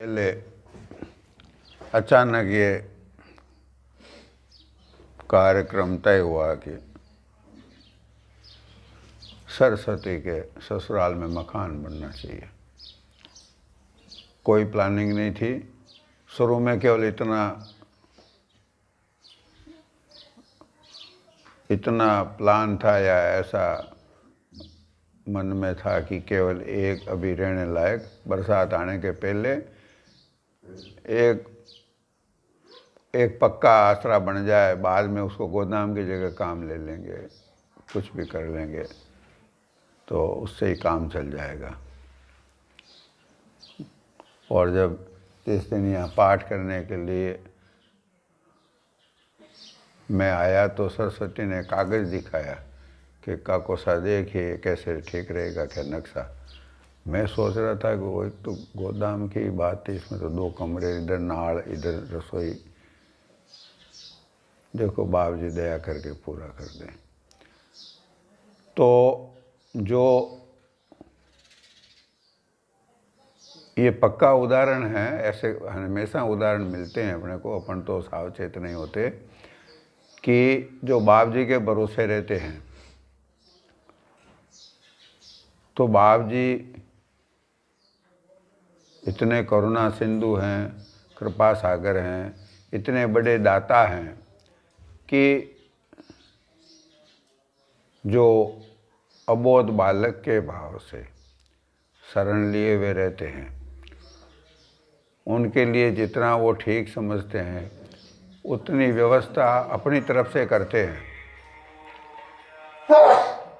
पहले अचानक ये कार्यक्रम तय हुआ कि सरस्वती के ससुराल में मकान बनना चाहिए कोई प्लानिंग नहीं थी शुरू में केवल इतना इतना प्लान था या ऐसा मन में था कि केवल एक अभी रहने लायक बरसात आने के पहले एक एक पक्का आसरा बन जाए बाद में उसको गोदाम की जगह काम ले लेंगे कुछ भी कर लेंगे तो उससे ही काम चल जाएगा और जब तीस दिन यहाँ पाठ करने के लिए मैं आया तो सरस्वती ने कागज़ दिखाया कि काको सा देखिए कैसे ठीक रहेगा क्या नक्शा मैं सोच रहा था कि वो एक तो गोदाम की बात है इसमें तो दो कमरे इधर नाड़ इधर रसोई देखो बाप जी दया करके पूरा कर दें तो जो ये पक्का उदाहरण है ऐसे हमेशा उदाहरण मिलते हैं अपने को अपन तो सावचेत नहीं होते कि जो बाप जी के भरोसे रहते हैं तो बाप जी इतने करुणा सिंधु हैं कृपा सागर हैं इतने बड़े दाता हैं कि जो अबोध बालक के भाव से शरण लिए हुए रहते हैं उनके लिए जितना वो ठीक समझते हैं उतनी व्यवस्था अपनी तरफ से करते हैं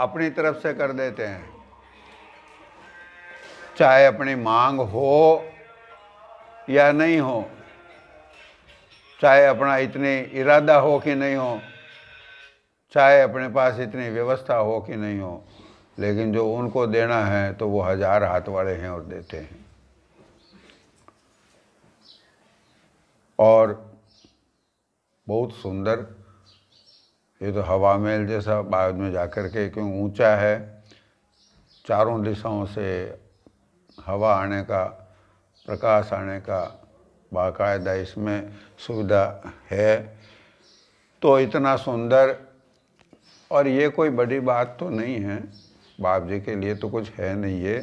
अपनी तरफ से कर देते हैं चाहे अपनी मांग हो या नहीं हो चाहे अपना इतने इरादा हो कि नहीं हो चाहे अपने पास इतनी व्यवस्था हो कि नहीं हो लेकिन जो उनको देना है तो वो हजार हाथ वाले हैं और देते हैं और बहुत सुंदर ये तो हवा महल जैसा बाद में जाकर के क्यों ऊंचा है चारों दिशाओं से हवा आने का प्रकाश आने का बाकायदा इसमें सुविधा है तो इतना सुंदर और ये कोई बड़ी बात तो नहीं है बाप जी के लिए तो कुछ है नहीं ये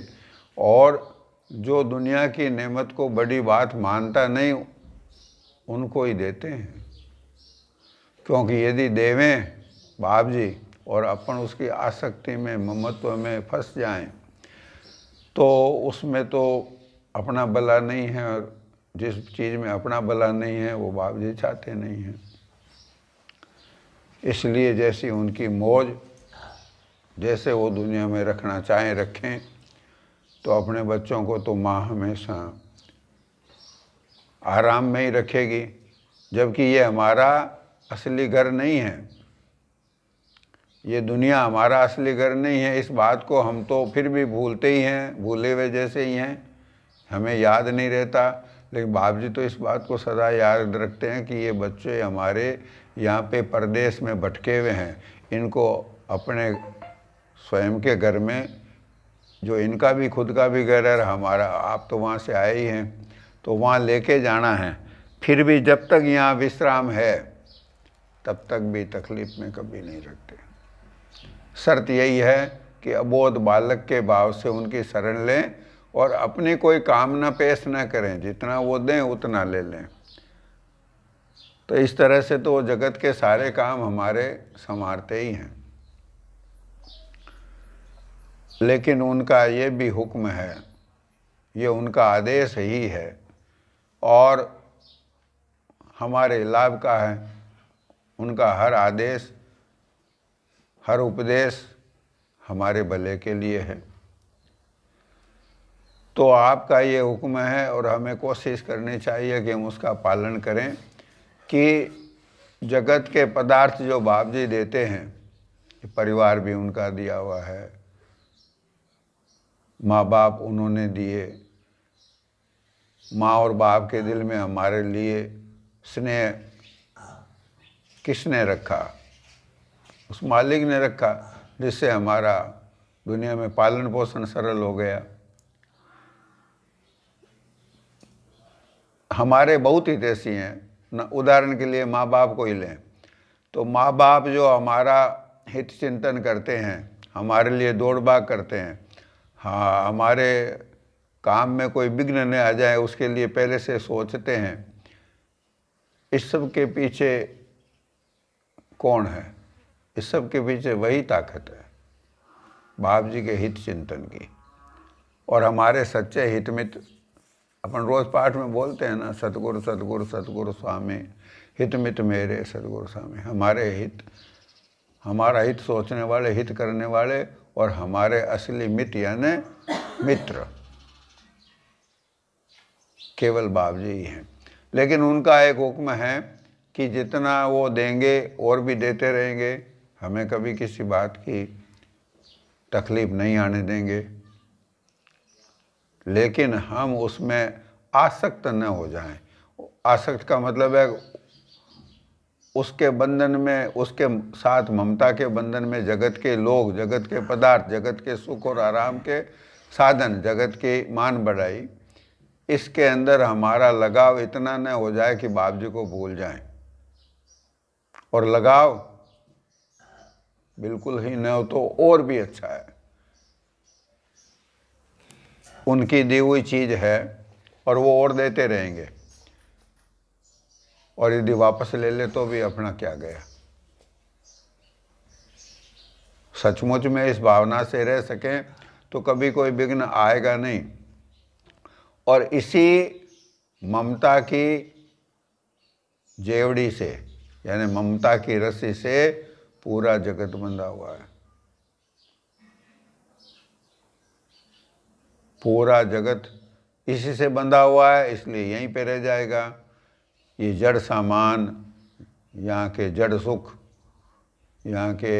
और जो दुनिया की नेमत को बड़ी बात मानता नहीं उनको ही देते हैं क्योंकि यदि देवें बाप जी और अपन उसकी आसक्ति में ममत्व में फंस जाएं तो उसमें तो अपना भला नहीं है और जिस चीज़ में अपना भला नहीं है वो बाप जी चाहते नहीं हैं इसलिए जैसी उनकी मौज जैसे वो दुनिया में रखना चाहें रखें तो अपने बच्चों को तो माँ हमेशा आराम में ही रखेगी जबकि ये हमारा असली घर नहीं है ये दुनिया हमारा असली घर नहीं है इस बात को हम तो फिर भी भूलते ही हैं भूले हुए जैसे ही हैं हमें याद नहीं रहता लेकिन बाप जी तो इस बात को सदा याद रखते हैं कि ये बच्चे हमारे यहाँ पे परदेश में भटके हुए हैं इनको अपने स्वयं के घर में जो इनका भी खुद का भी घर है हमारा आप तो वहाँ से आए ही हैं तो वहाँ लेके जाना है फिर भी जब तक यहाँ विश्राम है तब तक भी तकलीफ़ में कभी नहीं रख शर्त यही है कि अबोध बालक के भाव से उनकी शरण लें और अपनी कोई कामना पेश ना करें जितना वो दें उतना ले लें तो इस तरह से तो जगत के सारे काम हमारे संवारते ही हैं लेकिन उनका ये भी हुक्म है ये उनका आदेश ही है और हमारे लाभ का है उनका हर आदेश हर उपदेश हमारे भले के लिए है तो आपका ये हुक्म है और हमें कोशिश करनी चाहिए कि हम उसका पालन करें कि जगत के पदार्थ जो बाप जी देते हैं परिवार भी उनका दिया हुआ है माँ बाप उन्होंने दिए माँ और बाप के दिल में हमारे लिए स्नेह किसने रखा उस मालिक ने रखा जिससे हमारा दुनिया में पालन पोषण सरल हो गया हमारे बहुत ही देसी हैं न उदाहरण के लिए माँ बाप को ही लें तो माँ बाप जो हमारा हित चिंतन करते हैं हमारे लिए दौड़ भाग करते हैं हाँ हमारे काम में कोई विघ्न न आ जाए उसके लिए पहले से सोचते हैं इस सब के पीछे कौन है इस सब के पीछे वही ताकत है बाप जी के हित चिंतन की और हमारे सच्चे हित मित्र अपन रोज पाठ में बोलते हैं ना सतगुरु सतगुरु सतगुरु स्वामी हित मित मेरे सतगुरु स्वामी हमारे हित हमारा हित सोचने वाले हित करने वाले और हमारे असली मित यानी मित्र केवल बाप जी ही हैं लेकिन उनका एक हुक्म है कि जितना वो देंगे और भी देते रहेंगे हमें कभी किसी बात की तकलीफ नहीं आने देंगे लेकिन हम उसमें आसक्त न हो जाएं आसक्त का मतलब है उसके बंधन में उसके साथ ममता के बंधन में जगत के लोग जगत के पदार्थ जगत के सुख और आराम के साधन जगत की मान बढ़ाई इसके अंदर हमारा लगाव इतना न हो जाए कि बाबजी जी को भूल जाएं और लगाव बिल्कुल ही न हो तो और भी अच्छा है उनकी दी हुई चीज़ है और वो और देते रहेंगे और यदि वापस ले ले तो भी अपना क्या गया सचमुच में इस भावना से रह सकें तो कभी कोई विघ्न आएगा नहीं और इसी ममता की जेवड़ी से यानी ममता की रस्सी से पूरा जगत बंधा हुआ है पूरा जगत इसी से बंधा हुआ है इसलिए यहीं पे रह जाएगा ये जड़ सामान यहाँ के जड़ सुख यहाँ के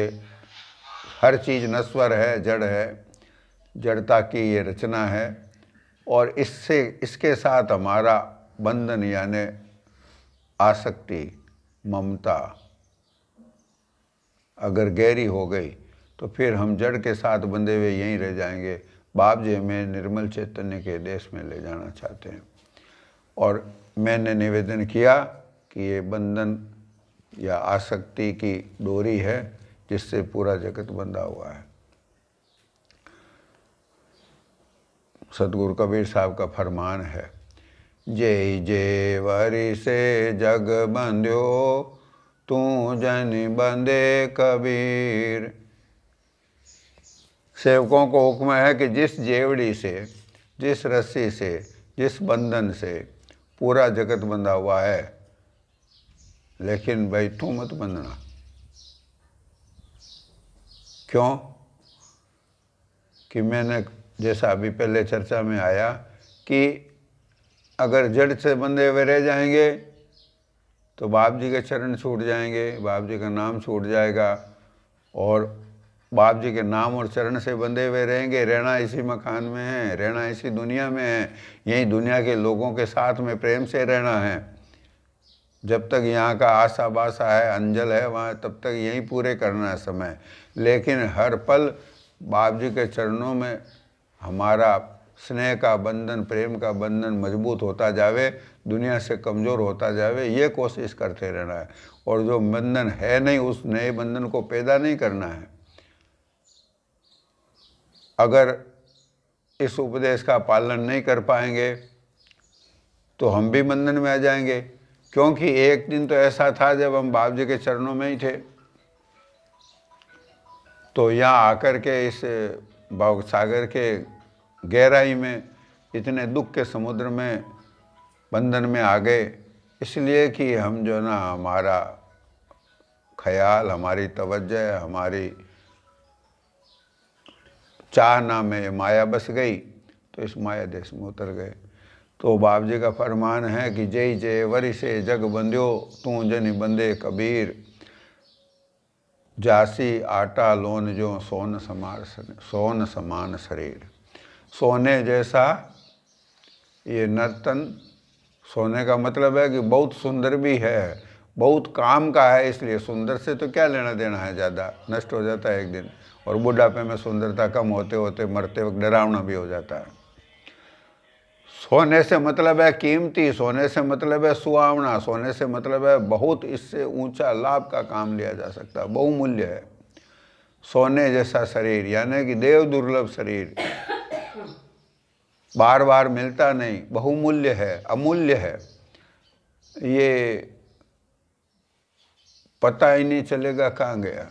हर चीज़ नस्वर है जड़ है जड़ता की ये रचना है और इससे इसके साथ हमारा बंधन यानि आसक्ति ममता अगर गहरी हो गई तो फिर हम जड़ के साथ बंधे हुए यहीं रह जाएंगे बाप जी हमें निर्मल चैतन्य के देश में ले जाना चाहते हैं और मैंने निवेदन किया कि ये बंधन या आसक्ति की डोरी है जिससे पूरा जगत बंधा हुआ है सतगुरु कबीर साहब का फरमान है जय जय वरी से जग बंध्यो तू जन बंदे कबीर सेवकों को हुक्म है कि जिस जेवड़ी से जिस रस्सी से जिस बंधन से पूरा जगत बंधा हुआ है लेकिन भाई तू मत बंधना क्यों कि मैंने जैसा अभी पहले चर्चा में आया कि अगर जड़ से बंधे हुए रह जाएंगे तो बाप जी के चरण छूट जाएंगे बाप जी का नाम छूट जाएगा और बाप जी के नाम और चरण से बंधे हुए रहेंगे रहना इसी मकान में है रहना इसी दुनिया में है यही दुनिया के लोगों के साथ में प्रेम से रहना है जब तक यहाँ का आशा बासा है अंजल है वहाँ तब तक यहीं पूरे करना है समय लेकिन हर पल बाप जी के चरणों में हमारा स्नेह का बंधन प्रेम का बंधन मजबूत होता जावे दुनिया से कमज़ोर होता जावे ये कोशिश करते रहना है और जो बंधन है नहीं उस नए बंधन को पैदा नहीं करना है अगर इस उपदेश का पालन नहीं कर पाएंगे तो हम भी बंधन में आ जाएंगे क्योंकि एक दिन तो ऐसा था जब हम बाप जी के चरणों में ही थे तो यहाँ आकर के इस भव सागर के गहराई में इतने दुख के समुद्र में बंधन में आ गए इसलिए कि हम जो ना हमारा ख्याल हमारी तवज्जह हमारी चाहना में माया बस गई तो इस माया देश में उतर गए तो बाप जी का फरमान है कि जय जय वरि से जग बंद्यो तू जनि बंदे कबीर जासी आटा लोन जो सोन समार सोन समान शरीर सोने जैसा ये नर्तन सोने का मतलब है कि बहुत सुंदर भी है बहुत काम का है इसलिए सुंदर से तो क्या लेना देना है ज़्यादा नष्ट हो जाता है एक दिन और बुढ़ापे में सुंदरता कम होते होते मरते वक्त डरावना भी हो जाता है सोने से मतलब है कीमती सोने से मतलब है सुहावना सोने से मतलब है बहुत इससे ऊंचा लाभ का काम लिया जा सकता है बहुमूल्य है सोने जैसा शरीर यानी कि देव दुर्लभ शरीर बार बार मिलता नहीं बहुमूल्य है अमूल्य है ये पता ही नहीं चलेगा कहाँ गया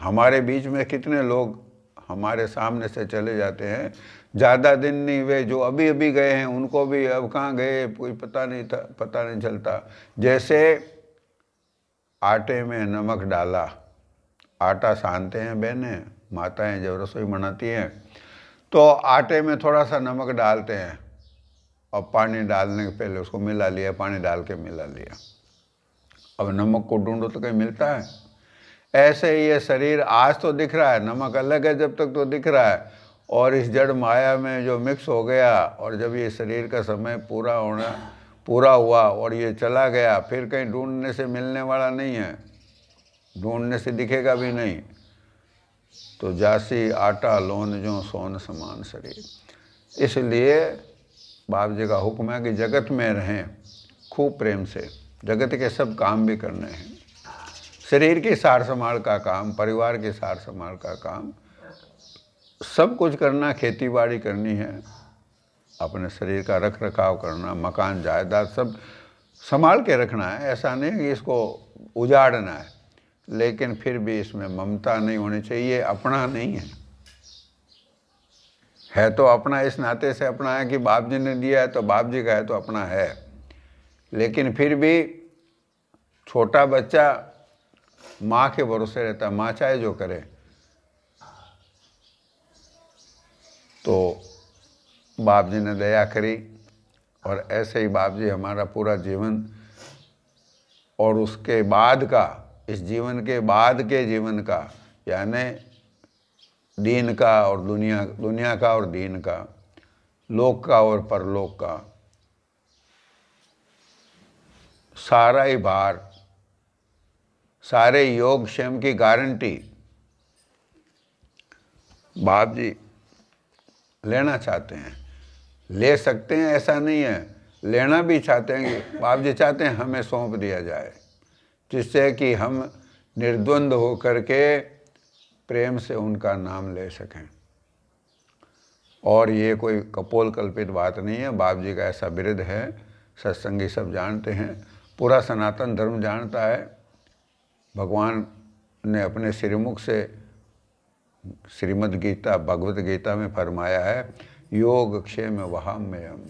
हमारे बीच में कितने लोग हमारे सामने से चले जाते हैं ज़्यादा दिन नहीं वे जो अभी अभी गए हैं उनको भी अब कहाँ गए कोई पता नहीं था पता नहीं चलता जैसे आटे में नमक डाला आटा सानते हैं बहनें माताएं जब रसोई बनाती हैं तो आटे में थोड़ा सा नमक डालते हैं और पानी डालने के पहले उसको मिला लिया पानी डाल के मिला लिया अब नमक को ढूंढो तो कहीं मिलता है ऐसे ही ये शरीर आज तो दिख रहा है नमक अलग है जब तक तो दिख रहा है और इस जड़ माया में जो मिक्स हो गया और जब ये शरीर का समय पूरा होना पूरा हुआ और ये चला गया फिर कहीं ढूंढने से मिलने वाला नहीं है ढूंढने से दिखेगा भी नहीं तो जासी आटा लोन जो सोन समान शरीर इसलिए बाप जी का हुक्म है कि जगत में रहें खूब प्रेम से जगत के सब काम भी करने हैं शरीर की सार संभाल का काम परिवार की सार संभाल का काम सब कुछ करना खेती बाड़ी करनी है अपने शरीर का रख रखाव करना मकान जायदाद सब संभाल के रखना है ऐसा नहीं कि इसको उजाड़ना है लेकिन फिर भी इसमें ममता नहीं होनी चाहिए अपना नहीं है है तो अपना इस नाते से अपना है कि बाप जी ने दिया है तो बाप जी का है तो अपना है लेकिन फिर भी छोटा बच्चा माँ के भरोसे रहता है माँ चाहे जो करे तो बाप जी ने दया करी और ऐसे ही बाप जी हमारा पूरा जीवन और उसके बाद का इस जीवन के बाद के जीवन का यानी दीन का और दुनिया दुनिया का और दीन का लोक का और परलोक का सारा ही भार सारे योग क्षेम की गारंटी बाप जी लेना चाहते हैं ले सकते हैं ऐसा नहीं है लेना भी चाहते हैं बाप जी चाहते हैं हमें सौंप दिया जाए जिससे कि हम निर्द्वंद होकर के प्रेम से उनका नाम ले सकें और ये कोई कपोल कल्पित बात नहीं है बाप जी का ऐसा वृद्ध है सत्संगी सब जानते हैं पूरा सनातन धर्म जानता है भगवान ने अपने श्रीमुख से श्रीमद् गीता भगवत गीता में फरमाया है योग क्षेम वहाम में हम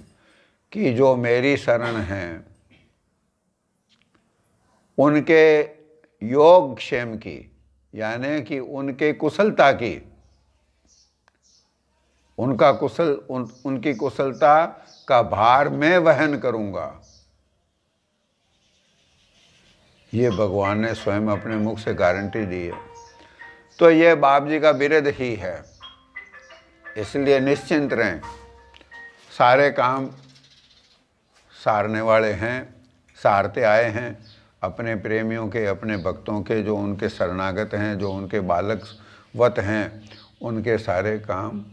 कि जो मेरी शरण हैं उनके योग क्षेम की यानी कि उनके कुशलता की उनका कुशल उन, उनकी कुशलता का भार मैं वहन करूंगा ये भगवान ने स्वयं अपने मुख से गारंटी दी है तो ये बाप जी का विरद ही है इसलिए निश्चिंत रहें सारे काम सारने वाले हैं सारते आए हैं अपने प्रेमियों के अपने भक्तों के जो उनके शरणागत हैं जो उनके बालक वत हैं उनके सारे काम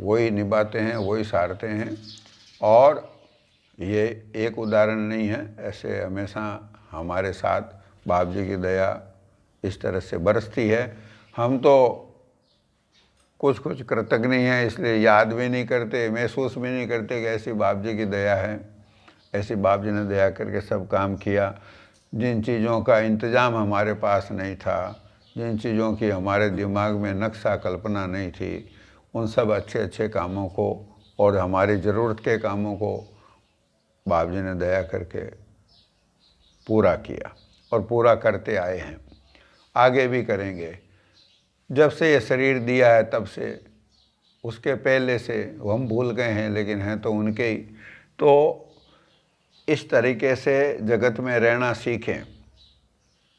वही निभाते हैं वही सारते हैं और ये एक उदाहरण नहीं है ऐसे हमेशा हमारे साथ बाप जी की दया इस तरह से बरसती है हम तो कुछ कुछ कृतज्ञ नहीं है इसलिए याद भी नहीं करते महसूस भी नहीं करते कि ऐसी बाप जी की दया है ऐसी बाप जी ने दया करके सब काम किया जिन चीज़ों का इंतज़ाम हमारे पास नहीं था जिन चीज़ों की हमारे दिमाग में नक्शा कल्पना नहीं थी उन सब अच्छे अच्छे कामों को और हमारी ज़रूरत के कामों को बाप जी ने दया करके पूरा किया और पूरा करते आए हैं आगे भी करेंगे जब से ये शरीर दिया है तब से उसके पहले से हम भूल गए हैं लेकिन हैं तो उनके ही तो इस तरीके से जगत में रहना सीखें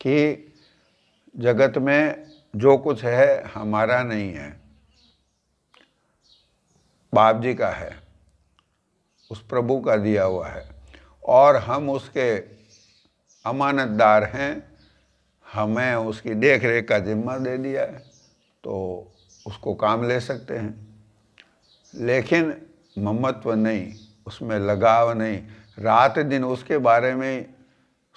कि जगत में जो कुछ है हमारा नहीं है बाप जी का है उस प्रभु का दिया हुआ है और हम उसके अमानतदार हैं हमें उसकी देख रेख का जिम्मा दे दिया है तो उसको काम ले सकते हैं लेकिन ममत्व नहीं उसमें लगाव नहीं रात दिन उसके बारे में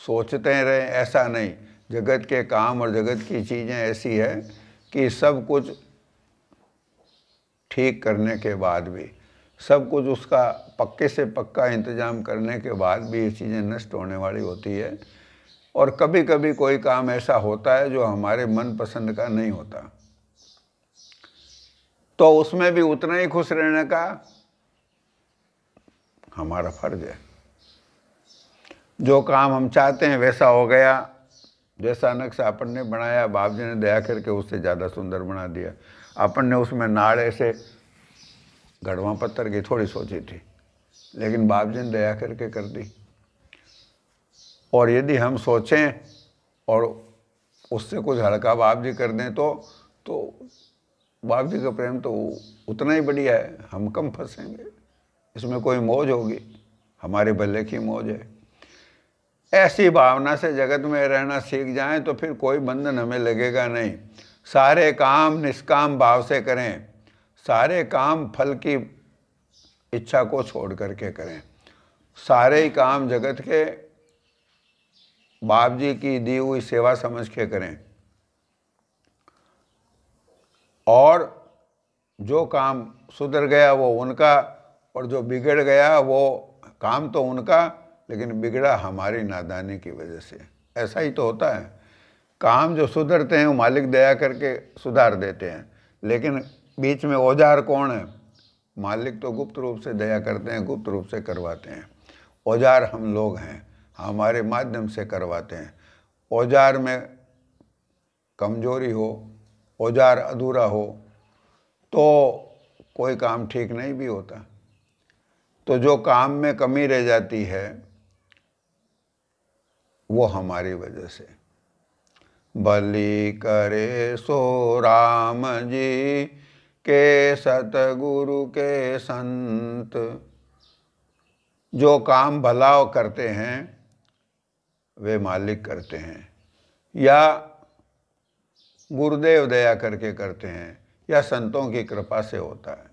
सोचते रहें ऐसा नहीं जगत के काम और जगत की चीज़ें ऐसी है कि सब कुछ ठीक करने के बाद भी सब कुछ उसका पक्के से पक्का इंतजाम करने के बाद भी ये चीज़ें नष्ट होने वाली होती है और कभी कभी कोई काम ऐसा होता है जो हमारे मन पसंद का नहीं होता तो उसमें भी उतना ही खुश रहने का हमारा फर्ज है जो काम हम चाहते हैं वैसा हो गया जैसा नक्शा अपन ने बनाया बाप जी ने दया करके उससे ज़्यादा सुंदर बना दिया अपन ने उसमें नाड़े से गढ़वा पत्थर की थोड़ी सोची थी लेकिन बाप जी ने दया करके कर दी और यदि हम सोचें और उससे कुछ हड़का बाप जी कर दें तो तो बाप जी का प्रेम तो उतना ही बढ़िया है हम कम फंसेंगे इसमें कोई मौज होगी हमारे भले की मौज है ऐसी भावना से जगत में रहना सीख जाएं तो फिर कोई बंधन हमें लगेगा नहीं सारे काम निष्काम भाव से करें सारे काम फल की इच्छा को छोड़ करके करें सारे ही काम जगत के बाप जी की दी हुई सेवा समझ के करें और जो काम सुधर गया वो उनका और जो बिगड़ गया वो काम तो उनका लेकिन बिगड़ा हमारी नादानी की वजह से ऐसा ही तो होता है काम जो सुधरते हैं वो मालिक दया करके सुधार देते हैं लेकिन बीच में औजार कौन है मालिक तो गुप्त रूप से दया करते हैं गुप्त रूप से करवाते हैं औजार हम लोग हैं हमारे माध्यम से करवाते हैं औजार में कमजोरी हो औजार अधूरा हो तो कोई काम ठीक नहीं भी होता तो जो काम में कमी रह जाती है वो हमारी वजह से बलि करे सो राम जी के सतगुरु के संत जो काम भलाव करते हैं वे मालिक करते हैं या गुरुदेव दया करके करते हैं या संतों की कृपा से होता है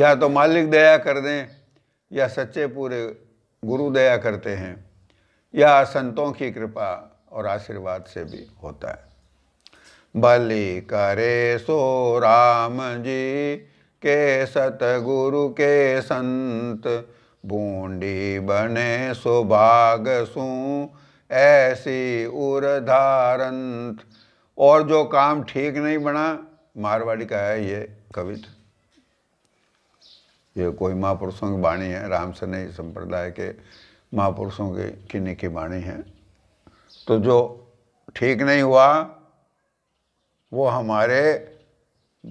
या तो मालिक दया कर दें या सच्चे पूरे गुरु दया करते हैं या संतों की कृपा और आशीर्वाद से भी होता है बलि करे सो राम जी के सतगुरु के संत बूंदी बने भाग सू ऐसी उर धारंत और जो काम ठीक नहीं बना मारवाड़ी का है ये कविता ये कोई महापुरुषों की वाणी है राम से नहीं संप्रदाय के महापुरुषों के किन्ने की वाणी है तो जो ठीक नहीं हुआ वो हमारे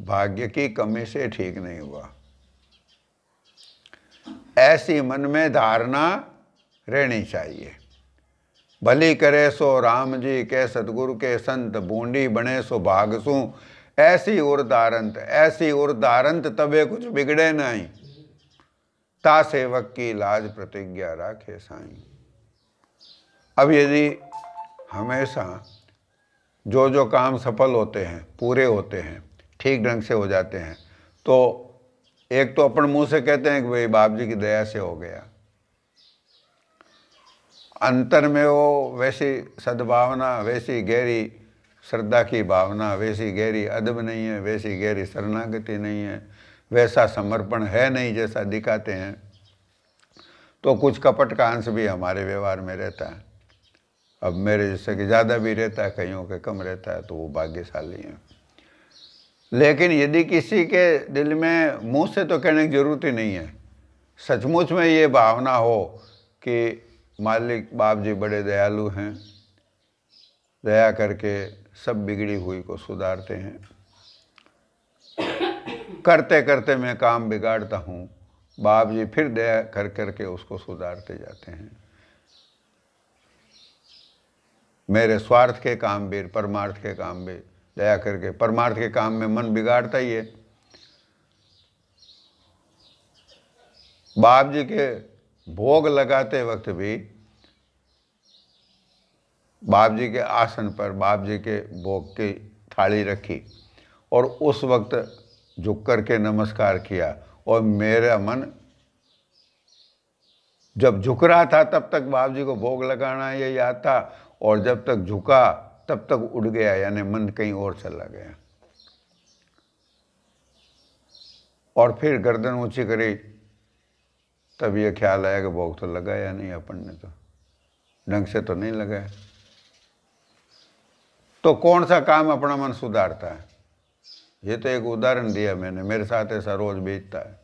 भाग्य की कमी से ठीक नहीं हुआ ऐसी मन में धारणा रहनी चाहिए भली करे सो राम जी के सदगुरु के संत बूंदी बने सो भागसू ऐसी उर्दारंत ऐसी उर्दारंत तबे कुछ बिगड़े नहीं ता सेवक की लाज प्रतिज्ञा रखे साई अब यदि हमेशा जो जो काम सफल होते हैं पूरे होते हैं ठीक ढंग से हो जाते हैं तो एक तो अपन मुंह से कहते हैं कि भाई बाप जी की दया से हो गया अंतर में वो वैसी सद्भावना वैसी गहरी श्रद्धा की भावना वैसी गहरी अदब नहीं है वैसी गहरी शरणागति नहीं है वैसा समर्पण है नहीं जैसा दिखाते हैं तो कुछ कपट का अंश भी हमारे व्यवहार में रहता है अब मेरे जैसे कि ज़्यादा भी रहता है कईयों के कम रहता है तो वो भाग्यशाली हैं लेकिन यदि किसी के दिल में मुंह से तो कहने की ज़रूरत ही नहीं है सचमुच में ये भावना हो कि मालिक बाप जी बड़े दयालु हैं दया करके सब बिगड़ी हुई को सुधारते हैं करते करते मैं काम बिगाड़ता हूँ बाप जी फिर दया कर करके उसको सुधारते जाते हैं मेरे स्वार्थ के काम भी परमार्थ के काम भी दया करके परमार्थ के काम में मन बिगाड़ता ही है बाप जी के भोग लगाते वक्त भी बाप जी के आसन पर बाप जी के भोग की थाली रखी और उस वक्त झुक करके नमस्कार किया और मेरा मन जब झुक रहा था तब तक बाप जी को भोग लगाना ये याद था और जब तक झुका तब तक उड़ गया यानी मन कहीं और चला गया और फिर गर्दन ऊंची करी तब ये ख्याल आया कि भोग तो लगा या नहीं अपन ने तो ढंग से तो नहीं लगाया तो कौन सा काम अपना मन सुधारता है ये तो एक उदाहरण दिया मैंने मेरे साथ ऐसा रोज बीतता है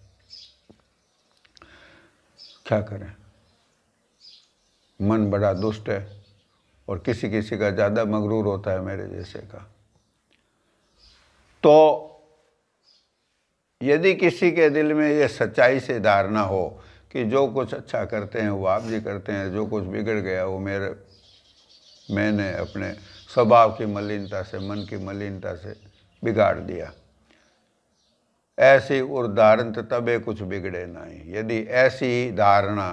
क्या करें मन बड़ा दुष्ट है और किसी किसी का ज़्यादा मगरूर होता है मेरे जैसे का तो यदि किसी के दिल में ये सच्चाई से धारणा हो कि जो कुछ अच्छा करते हैं वो आप जी करते हैं जो कुछ बिगड़ गया वो मेरे मैंने अपने स्वभाव की मलिनता से मन की मलिनता से बिगाड़ दिया ऐसी तो तबे कुछ बिगड़े नहीं यदि ऐसी धारणा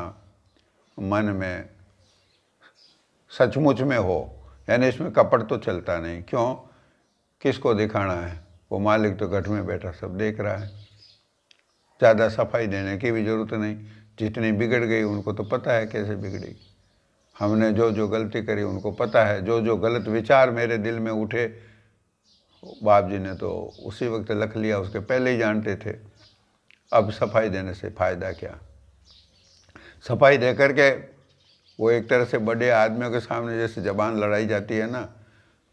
मन में सचमुच में हो यानी इसमें कपट तो चलता नहीं क्यों किसको दिखाना है वो मालिक तो घट में बैठा सब देख रहा है ज़्यादा सफाई देने की भी ज़रूरत नहीं जितनी बिगड़ गई उनको तो पता है कैसे बिगड़ी हमने जो जो गलती करी उनको पता है जो जो गलत विचार मेरे दिल में उठे बाप जी ने तो उसी वक्त लख लिया उसके पहले ही जानते थे अब सफाई देने से फ़ायदा क्या सफाई दे करके वो एक तरह से बड़े आदमियों के सामने जैसे जबान लड़ाई जाती है ना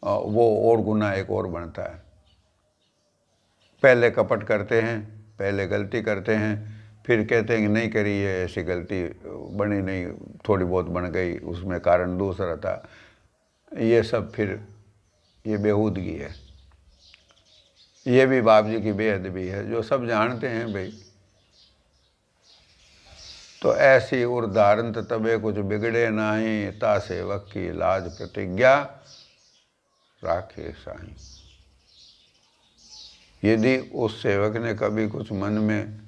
वो और गुना एक और बनता है पहले कपट करते हैं पहले गलती करते हैं फिर कहते हैं कि नहीं करी है ऐसी गलती बनी नहीं थोड़ी बहुत बन गई उसमें कारण दूसरा था ये सब फिर ये बेहूदगी है ये भी बाप जी की बेअदबी है जो सब जानते हैं भाई तो ऐसी उर्दारण तबे कुछ बिगड़े नाही ता सेवक की लाज प्रतिज्ञा राखे साई यदि उस सेवक ने कभी कुछ मन में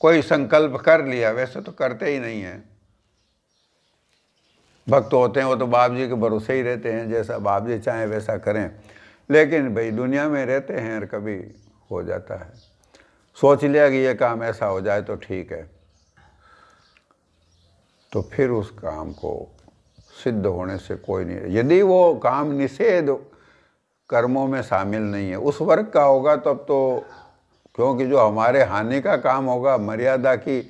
कोई संकल्प कर लिया वैसे तो करते ही नहीं है भक्त होते हैं वो तो बाप जी के भरोसे ही रहते हैं जैसा बाप जी चाहें वैसा करें लेकिन भाई दुनिया में रहते हैं और कभी हो जाता है सोच लिया कि ये काम ऐसा हो जाए तो ठीक है तो फिर उस काम को सिद्ध होने से कोई नहीं यदि वो काम निषेध कर्मों में शामिल नहीं है उस वर्ग का होगा तब तो क्योंकि जो हमारे हानि का काम होगा मर्यादा की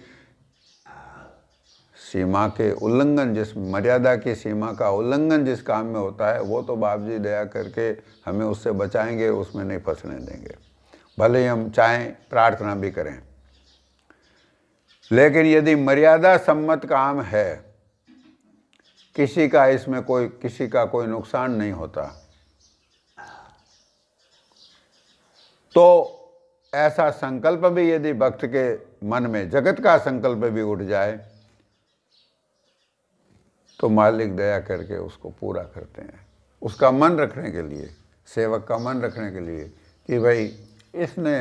सीमा के उल्लंघन जिस मर्यादा की सीमा का उल्लंघन जिस काम में होता है वो तो बाप जी दया करके हमें उससे बचाएंगे उसमें नहीं फंसने देंगे भले ही हम चाहें प्रार्थना भी करें लेकिन यदि मर्यादा सम्मत काम है किसी का इसमें कोई किसी का कोई नुकसान नहीं होता तो ऐसा संकल्प भी यदि भक्त के मन में जगत का संकल्प भी उठ जाए तो मालिक दया करके उसको पूरा करते हैं उसका मन रखने के लिए सेवक का मन रखने के लिए कि भाई इसने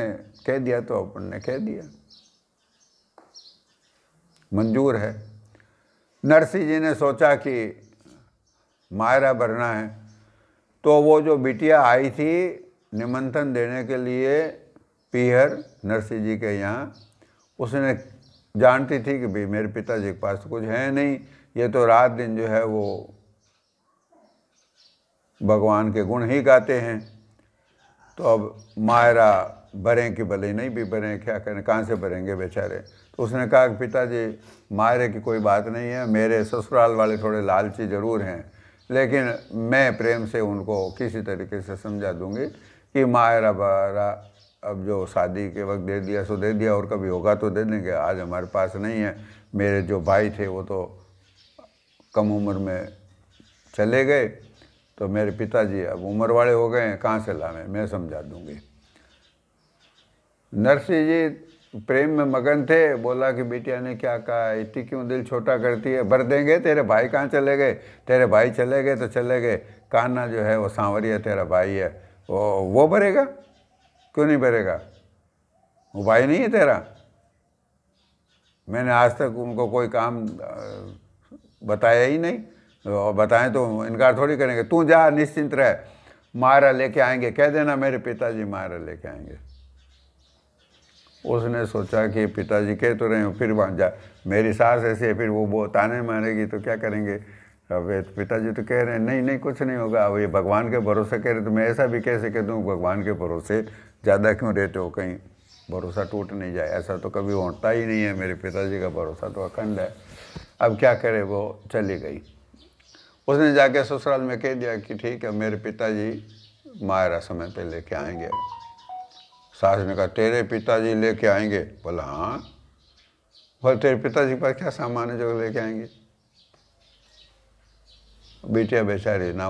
कह दिया तो अपन ने कह दिया मंजूर है नरसिंह जी ने सोचा कि मायरा भरना है तो वो जो बिटिया आई थी निमंत्रण देने के लिए पीहर नरसिंह जी के यहाँ उसने जानती थी कि भाई मेरे पिताजी के पास तो कुछ है नहीं ये तो रात दिन जो है वो भगवान के गुण ही गाते हैं तो अब मायरा भरें कि भले नहीं भी भरें क्या करें कहाँ से भरेंगे बेचारे तो उसने कहा कि पिताजी मायरे की कोई बात नहीं है मेरे ससुराल वाले थोड़े लालची ज़रूर हैं लेकिन मैं प्रेम से उनको किसी तरीके से समझा दूंगी कि मायरा बारा अब जो शादी के वक्त दे दिया सो दे दिया और कभी होगा तो दे देंगे आज हमारे पास नहीं है मेरे जो भाई थे वो तो कम उम्र में चले गए तो मेरे पिताजी अब उम्र वाले हो गए हैं कहाँ से लावे मैं समझा दूँगी नरसिंह जी प्रेम में मगन थे बोला कि बेटिया ने क्या कहा इतनी क्यों दिल छोटा करती है भर देंगे तेरे भाई कहाँ चले गए तेरे भाई चले गए तो चले गए कान्हा जो है वो सांवरिया तेरा भाई है वो वो भरेगा क्यों नहीं भरेगा वो भाई नहीं है तेरा मैंने आज तक उनको कोई काम बताया ही नहीं और बताएं तो इनकार थोड़ी करेंगे तू जा निश्चिंत रह मारा लेके आएंगे कह देना मेरे पिताजी मारा लेके आएंगे उसने सोचा कि पिताजी कह तो रहे हो फिर वहाँ जा मेरी सास ऐसी है फिर वो वो ताने मारेगी तो क्या करेंगे अब पिताजी तो कह रहे हैं नहीं नहीं कुछ नहीं होगा अब ये भगवान के भरोसे कह रहे तो मैं ऐसा भी कैसे कह दूँ भगवान के भरोसे ज़्यादा क्यों रहते हो कहीं भरोसा टूट नहीं जाए ऐसा तो कभी होता ही नहीं है मेरे पिताजी का भरोसा तो अखंड है अब क्या करे वो चली गई उसने जाके ससुराल में कह दिया कि ठीक है मेरे पिताजी मायरा समय पे लेके आएंगे सास ने कहा तेरे पिताजी लेके आएंगे बोला हाँ बोले तेरे पिताजी पर क्या सामान है जो लेके आएंगे बेटिया बेचारी ना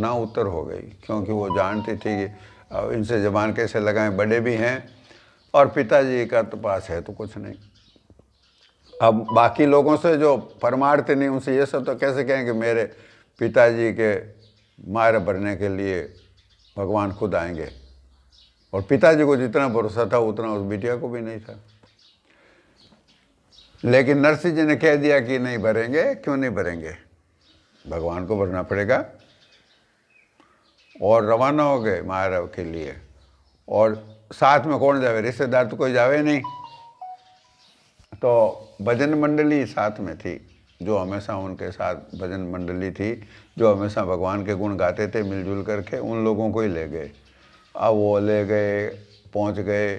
ना उत्तर हो गई क्योंकि वो जानती थी कि इनसे जबान कैसे लगाएं बड़े भी हैं और पिताजी का तो पास है तो कुछ नहीं अब बाकी लोगों से जो परमार्थ नहीं उनसे ये सब तो कैसे कहें कि मेरे पिताजी के मार भरने के लिए भगवान खुद आएंगे और पिताजी को जितना भरोसा था उतना उस बिटिया को भी नहीं था लेकिन नरसिंह जी ने कह दिया कि नहीं भरेंगे क्यों नहीं भरेंगे भगवान को भरना पड़ेगा और रवाना हो गए महाराव के लिए और साथ में कौन जावे रिश्तेदार तो कोई जावे नहीं तो भजन मंडली साथ में थी जो हमेशा उनके साथ भजन मंडली थी जो हमेशा भगवान के गुण गाते थे मिलजुल करके उन लोगों को ही ले गए अब वो ले गए पहुंच गए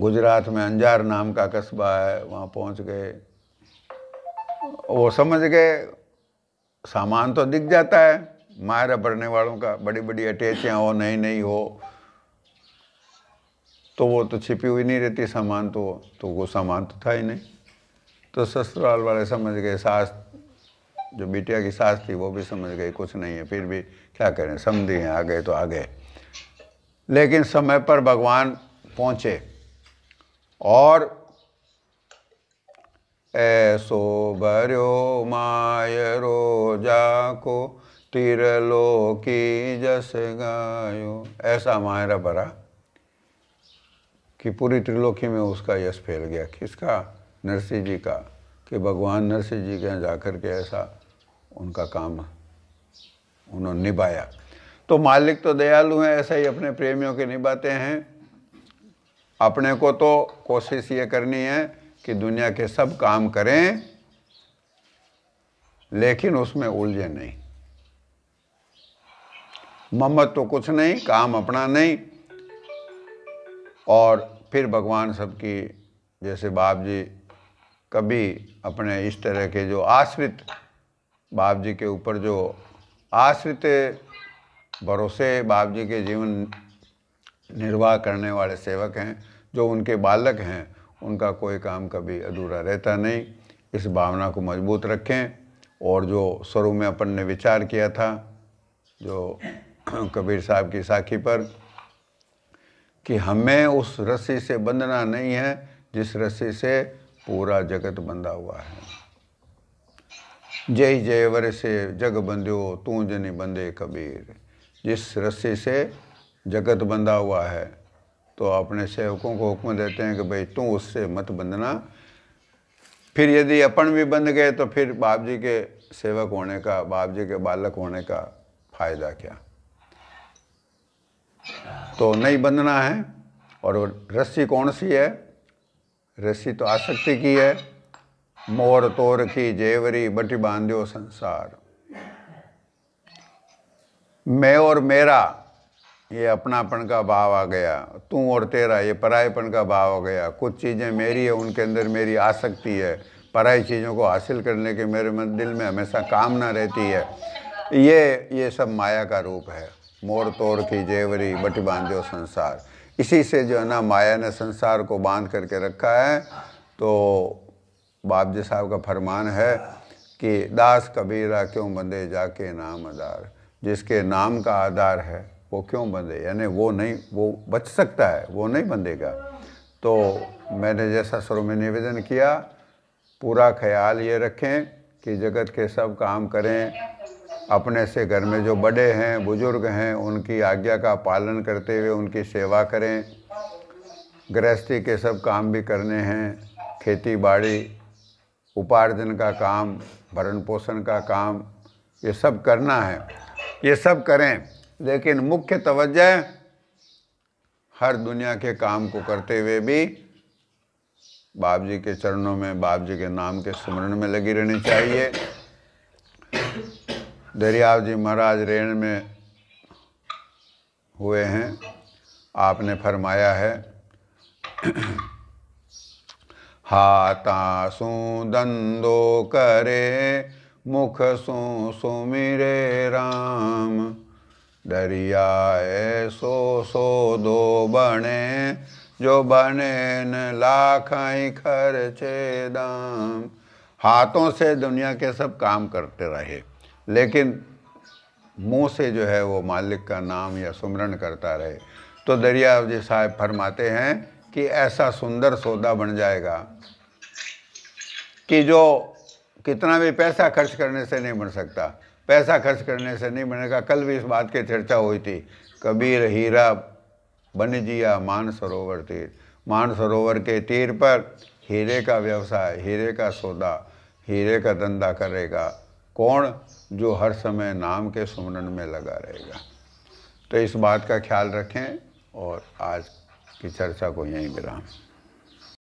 गुजरात में अंजार नाम का कस्बा है वहाँ पहुँच गए वो समझ गए सामान तो दिख जाता है मायरा भरने वालों का बड़ी बड़ी अटैचियाँ हो नई नई हो तो वो तो छिपी हुई नहीं रहती सामान तो तो वो सामान तो था ही नहीं तो ससुराल वाले समझ गए सास जो बिटिया की सास थी वो भी समझ गई कुछ नहीं है फिर भी क्या करें समझी हैं आ गए तो आ गए लेकिन समय पर भगवान पहुँचे और ऐसो भरो माय रोजा को तिरलो की जस गायो ऐसा मायरा भरा कि पूरी त्रिलोकी में उसका यश फैल गया किसका नरसिंह जी का कि भगवान नरसिंह जी के यहाँ जाकर के ऐसा उनका काम उन्होंने निभाया तो मालिक तो दयालु हैं ऐसा ही अपने प्रेमियों के निभाते हैं अपने को तो कोशिश ये करनी है कि दुनिया के सब काम करें लेकिन उसमें उलझे नहीं मोहम्मद तो कुछ नहीं काम अपना नहीं और फिर भगवान सबकी जैसे बाप जी कभी अपने इस तरह के जो आश्रित बाप जी के ऊपर जो आश्रित भरोसे बाप जी के जीवन निर्वाह करने वाले सेवक हैं जो उनके बालक हैं उनका कोई काम कभी अधूरा रहता नहीं इस भावना को मजबूत रखें और जो शुरू में अपन ने विचार किया था जो कबीर साहब की साखी पर कि हमें उस रस्सी से बंधना नहीं है जिस रस्सी से पूरा जगत बंधा हुआ है जय जय वर से जग बंध्यो तू जनी बंदे कबीर जिस रस्सी से जगत बंधा हुआ है तो अपने सेवकों को हुक्म देते हैं कि भाई तू उससे मत बंधना फिर यदि अपन भी बंध गए तो फिर बाप जी के सेवक होने का बाप जी के बालक होने का फायदा क्या तो नहीं बंधना है और रस्सी कौन सी है रस्सी तो आसक्ति की है मोर तोर की जेवरी बटी बांध्यो संसार मैं और मेरा ये अपनापन का भाव आ गया तू और तेरा ये परायपन का भाव आ गया कुछ चीज़ें मेरी है उनके अंदर मेरी आसक्ति है पराई चीज़ों को हासिल करने के मेरे मन दिल में हमेशा कामना रहती है ये ये सब माया का रूप है मोर तोड़ की जेवरी बट बांधो संसार इसी से जो है ना माया ने संसार को बांध करके रखा है तो बाप जी साहब का फरमान है कि दास कबीरा क्यों बंदे जाके नाम आधार जिसके नाम का आधार है वो क्यों बंधे यानी वो नहीं वो बच सकता है वो नहीं बंधेगा तो मैंने जैसा शुरू में निवेदन किया पूरा ख्याल ये रखें कि जगत के सब काम करें अपने से घर में जो बड़े हैं बुजुर्ग हैं उनकी आज्ञा का पालन करते हुए उनकी सेवा करें गृहस्थी के सब काम भी करने हैं खेती बाड़ी उपार्जन का काम भरण पोषण का काम ये सब करना है ये सब करें लेकिन मुख्य तवज्जह हर दुनिया के काम को करते हुए भी बाप जी के चरणों में बाप जी के नाम के स्मरण में लगी रहनी चाहिए दरियाव जी महाराज रेण में हुए हैं आपने फरमाया है हाथा सू दंदो करे मुख सु सुमिरे राम दरिया सो सो दो बने जो बने न लाख खर्चे दाम हाथों से दुनिया के सब काम करते रहे लेकिन मुंह से जो है वो मालिक का नाम या सुमरण करता रहे तो दरिया जी साहब फरमाते हैं कि ऐसा सुंदर सौदा बन जाएगा कि जो कितना भी पैसा खर्च करने से नहीं बन सकता पैसा खर्च करने से नहीं बनेगा कल भी इस बात की चर्चा हुई थी कबीर हीरा बन जिया मान सरोवर तीर मान सरोवर के तीर पर हीरे का व्यवसाय हीरे का सौदा हीरे का धंधा करेगा कौन जो हर समय नाम के सुमरन में लगा रहेगा तो इस बात का ख्याल रखें और आज की चर्चा को यहीं विराम